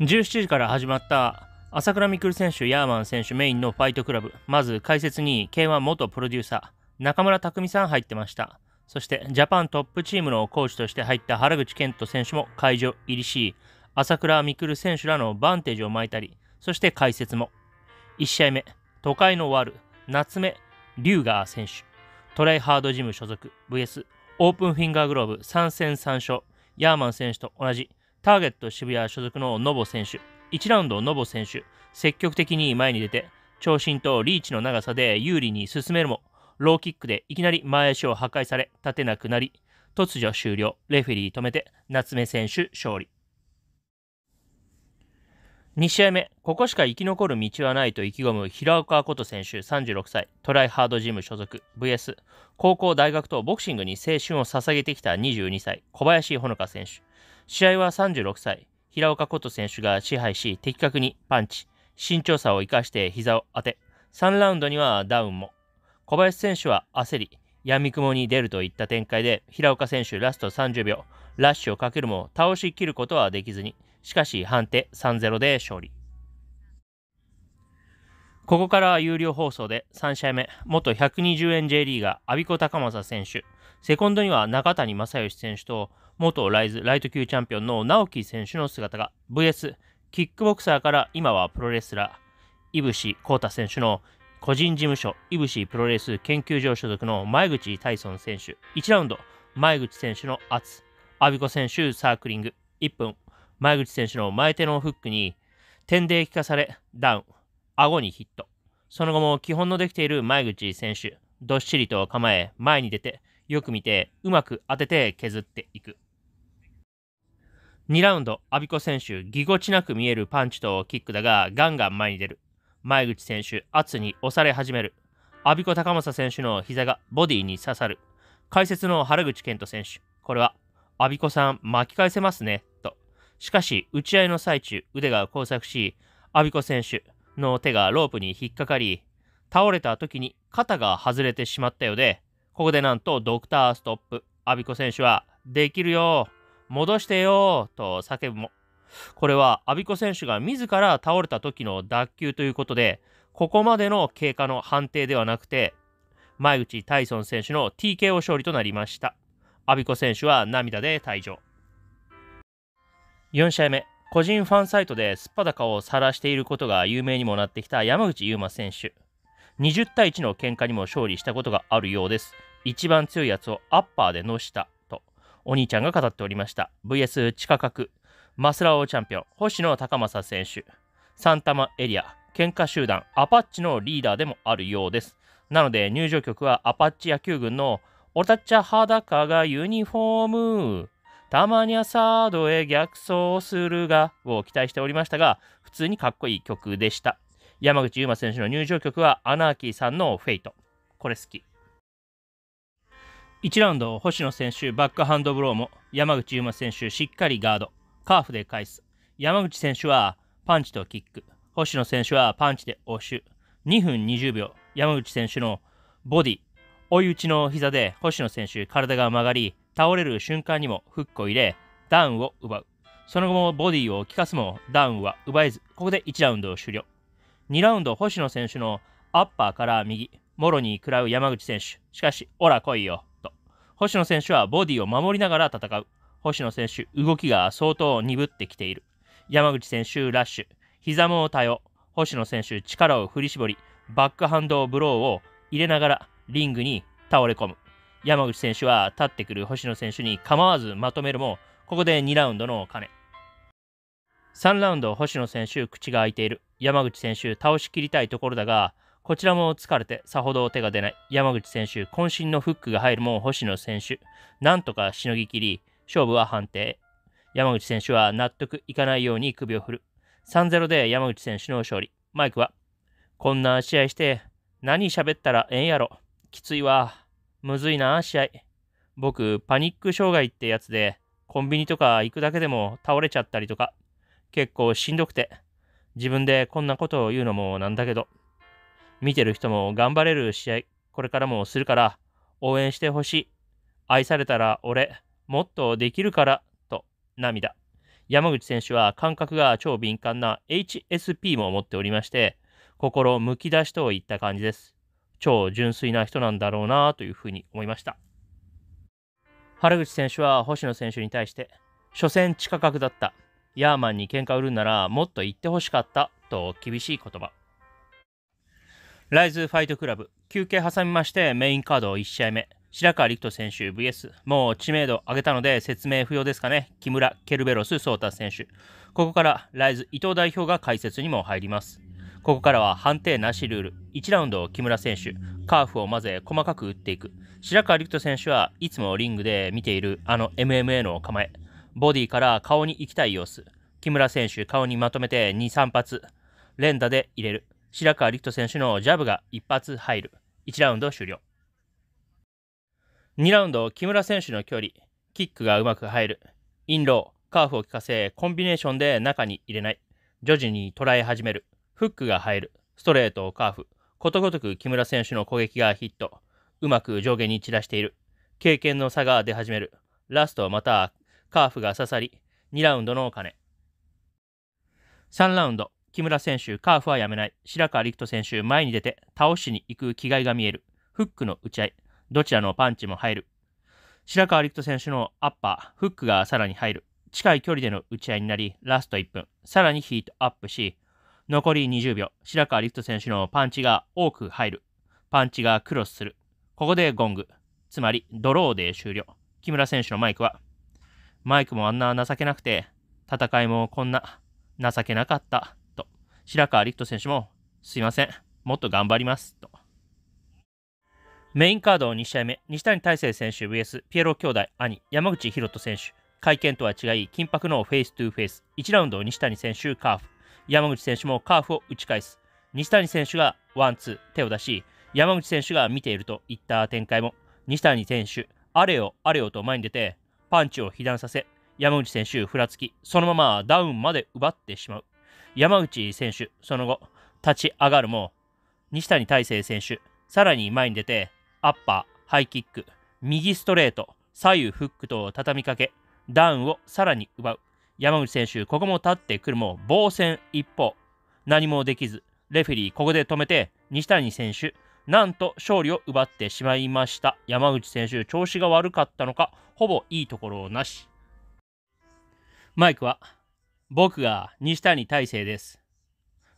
17時から始まった朝倉未来選手、ヤーマン選手メインのファイトクラブ。まず解説に K1 元プロデューサー、中村匠さん入ってました。そしてジャパントップチームのコーチとして入った原口健人選手も会場入りし、朝倉未来選手らのバンテージを巻いたり、そして解説も。1試合目、都会のワル、夏目、リューガー選手、トライハードジム所属、VS、オープンフィンガーグローブ3戦3勝、ヤーマン選手と同じターゲット渋谷所属のノボ選手、1ラウンドノボ選手、積極的に前に出て、長身とリーチの長さで有利に進めるも、ローキックでいきなり前足を破壊され、立てなくなり、突如終了、レフェリー止めて、夏目選手勝利。2試合目、ここしか生き残る道はないと意気込む平岡琴選手36歳、トライハードジム所属 VS、高校、大学とボクシングに青春を捧げてきた22歳、小林穂香選手。試合は36歳、平岡琴選手が支配し、的確にパンチ、身長差を生かして膝を当て、3ラウンドにはダウンも。小林選手は焦り、闇雲に出るといった展開で、平岡選手ラスト30秒、ラッシュをかけるも倒しきることはできずに、しかし判定3-0で勝利。ここから有料放送で3試合目、元120円 J リーガー、阿孫子高政選手、セコンドには中谷正義選手と、元ライズライト級チャンピオンの直樹選手の姿が、VS、キックボクサーから今はプロレスラー、井伏幸太選手の個人事務所、いぶしプロレス研究所所属の前口大尊選手、1ラウンド、前口選手の圧、アビ子選手サークリング、1分、前口選手の前手のフックに、点で効かされ、ダウン、顎にヒット。その後も基本のできている前口選手、どっしりと構え、前に出て、よく見て、うまく当てて削っていく。2ラウンド、アビコ選手、ぎこちなく見えるパンチとキックだが、ガンガン前に出る。前口選手、圧に押され始める。阿孫子高政選手の膝がボディに刺さる。解説の原口健人選手、これは、阿孫子さん巻き返せますね、と。しかし、打ち合いの最中、腕が交錯し、阿孫子選手の手がロープに引っかかり、倒れた時に肩が外れてしまったようで、ここでなんとドクターストップ。阿孫子選手は、できるよ戻してよと叫ぶも、これは阿ビ子選手が自ら倒れた時の脱臼ということで、ここまでの経過の判定ではなくて、前口タイソン選手の TKO 勝利となりました。阿ビ子選手は涙で退場。4試合目、個人ファンサイトですっぱだかを晒していることが有名にもなってきた山口優真選手。20対1の喧嘩にも勝利したことがあるようです。一番強いやつをアッパーでのしたと、お兄ちゃんが語っておりました。VS 地下格。マスラオチャンピオン、星野高正選手、サンタマエリア、喧嘩集団、アパッチのリーダーでもあるようです。なので、入場曲はアパッチ野球軍のオタッチャ裸がユニフォーム、たまにはサードへ逆走するが、を期待しておりましたが、普通にかっこいい曲でした。山口優馬選手の入場曲はアナーキーさんのフェイト。これ好き。1ラウンド、星野選手、バックハンドブローも、山口優馬選手、しっかりガード。カーフで返す。山口選手はパンチとキック。星野選手はパンチで押し2分20秒。山口選手のボディ。追い打ちの膝で星野選手、体が曲がり、倒れる瞬間にもフックを入れ、ダウンを奪う。その後もボディを効かすもダウンは奪えず、ここで1ラウンドを終了。2ラウンド、星野選手のアッパーから右、もろに食らう山口選手。しかし、オラ来いよ、と。星野選手はボディを守りながら戦う。星野選手、動きが相当鈍ってきている。山口選手、ラッシュ。膝も多用。星野選手、力を振り絞り、バックハンドブローを入れながらリングに倒れ込む。山口選手は立ってくる星野選手に構わずまとめるも、ここで2ラウンドの金。3ラウンド、星野選手、口が開いている。山口選手、倒しきりたいところだが、こちらも疲れてさほど手が出ない。山口選手、渾身のフックが入るも星野選手、なんとかしのぎきり、勝負は判定。山口選手は納得いかないように首を振る。3-0で山口選手の勝利。マイクは、こんな試合して何喋ったらええんやろ。きついわ。むずいな、試合。僕、パニック障害ってやつで、コンビニとか行くだけでも倒れちゃったりとか、結構しんどくて、自分でこんなことを言うのもなんだけど、見てる人も頑張れる試合、これからもするから、応援してほしい。愛されたら俺、もっとできるからと涙。山口選手は感覚が超敏感な HSP も持っておりまして、心むき出しといった感じです。超純粋な人なんだろうなというふうに思いました。原口選手は星野選手に対して、初戦地下格だった。ヤーマンに喧嘩売るならもっと言ってほしかったと厳しい言葉。ライズファイトクラブ、休憩挟みましてメインカード1試合目。白川陸斗選手 VS もう知名度上げたので説明不要ですかね木村ケルベロス颯太選手ここからライズ伊藤代表が解説にも入りますここからは判定なしルール1ラウンドを木村選手カーフを混ぜ細かく打っていく白川陸斗選手はいつもリングで見ているあの MMA の構えボディから顔に行きたい様子木村選手顔にまとめて23発連打で入れる白川陸斗選手のジャブが1発入る1ラウンド終了2ラウンド、木村選手の距離、キックがうまく入る、インロー、カーフを効かせ、コンビネーションで中に入れない、徐々に捉え始める、フックが入る、ストレート、カーフ、ことごとく木村選手の攻撃がヒット、うまく上下に散らしている、経験の差が出始める、ラストまたカーフが刺さり、2ラウンドの金。3ラウンド、木村選手、カーフはやめない、白川陸人選手、前に出て倒しに行く気概が見える、フックの打ち合い、どちらのパンチも入る。白川陸人選手のアッパー、フックがさらに入る。近い距離での打ち合いになり、ラスト1分、さらにヒートアップし、残り20秒、白川陸人選手のパンチが多く入る。パンチがクロスする。ここでゴング。つまり、ドローで終了。木村選手のマイクは、マイクもあんな情けなくて、戦いもこんな情けなかった。と、白川陸人選手も、すいません、もっと頑張ります。と。メインカード2試合目、西谷大成選手 VS ピエロ兄弟兄、山口博人選手。会見とは違い、緊迫のフェイストゥフェイス。1ラウンド西谷選手カーフ。山口選手もカーフを打ち返す。西谷選手がワン、ツー、手を出し、山口選手が見ているといった展開も、西谷選手、あれよあれよと前に出て、パンチを被弾させ、山口選手ふらつき、そのままダウンまで奪ってしまう。山口選手、その後、立ち上がるも、西谷大成選手、さらに前に出て、アッパー、ハイキック、右ストレート、左右フックと畳みかけ、ダウンをさらに奪う。山口選手、ここも立ってくるも防戦一方。何もできず、レフェリーここで止めて、西谷選手、なんと勝利を奪ってしまいました。山口選手、調子が悪かったのか、ほぼいいところなし。マイクは、僕が西谷大成です。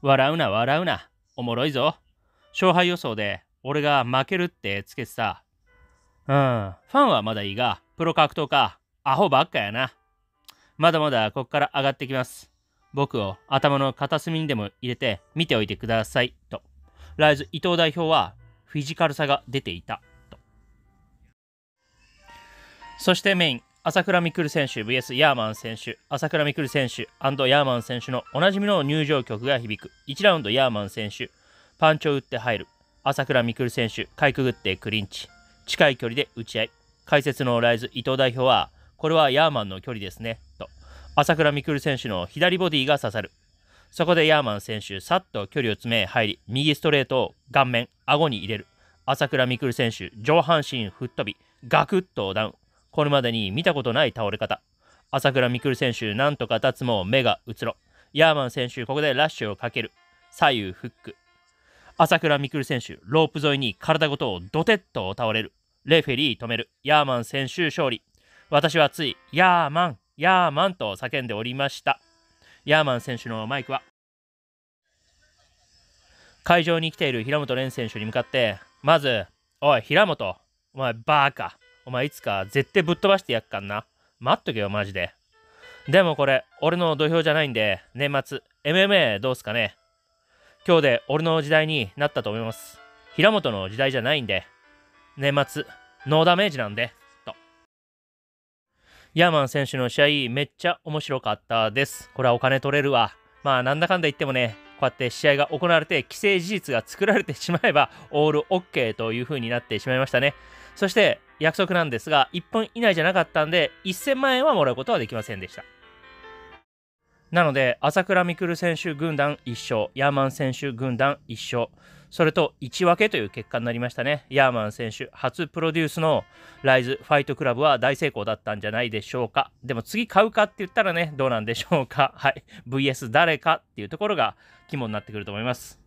笑うな、笑うな。おもろいぞ。勝敗予想で俺が負けるってつけてさ。うん、ファンはまだいいが、プロ格闘家、アホばっかやな。まだまだこっから上がってきます。僕を頭の片隅にでも入れて見ておいてください、と。ライズ伊藤代表はフィジカルさが出ていた、と。そしてメイン、朝倉未来選手 VS ヤーマン選手、朝倉未来選手ヤーマン選手のおなじみの入場曲が響く。1ラウンドヤーマン選手、パンチを打って入る。朝倉未来選手、かいくぐってクリンチ。近い距離で打ち合い。解説のライズ伊藤代表は、これはヤーマンの距離ですね、と。朝倉未来選手の左ボディが刺さる。そこでヤーマン選手、さっと距離を詰め入り、右ストレートを顔面、顎に入れる。朝倉未来選手、上半身吹っ飛び、ガクッとダウン。これまでに見たことない倒れ方。朝倉未来選手、なんとか立つも目がうつろ。ヤーマン選手、ここでラッシュをかける。左右フック、朝倉未来選手、ロープ沿いに体ごとドテッと倒れる。レフェリー止める。ヤーマン選手勝利。私はつい、ヤーマン、ヤーマンと叫んでおりました。ヤーマン選手のマイクは、会場に来ている平本蓮選手に向かって、まず、おい、平本、お前バーカ。お前いつか絶対ぶっ飛ばしてやっかんな。待っとけよ、マジで。でもこれ、俺の土俵じゃないんで、年末、MMA どうすかね今日で俺の時代になったと思います。平本の時代じゃないんで、年末、ノーダメージなんで、と。ヤーマン選手の試合、めっちゃ面白かったです。これはお金取れるわ。まあ、なんだかんだ言ってもね、こうやって試合が行われて、既成事実が作られてしまえば、オール OK という風になってしまいましたね。そして、約束なんですが、1分以内じゃなかったんで、1000万円はもらうことはできませんでした。なので朝倉未来選手軍団1勝ヤーマン選手軍団1勝それと1分けという結果になりましたねヤーマン選手初プロデュースのライズファイトクラブは大成功だったんじゃないでしょうかでも次買うかって言ったらねどうなんでしょうかはい VS 誰かっていうところが肝になってくると思います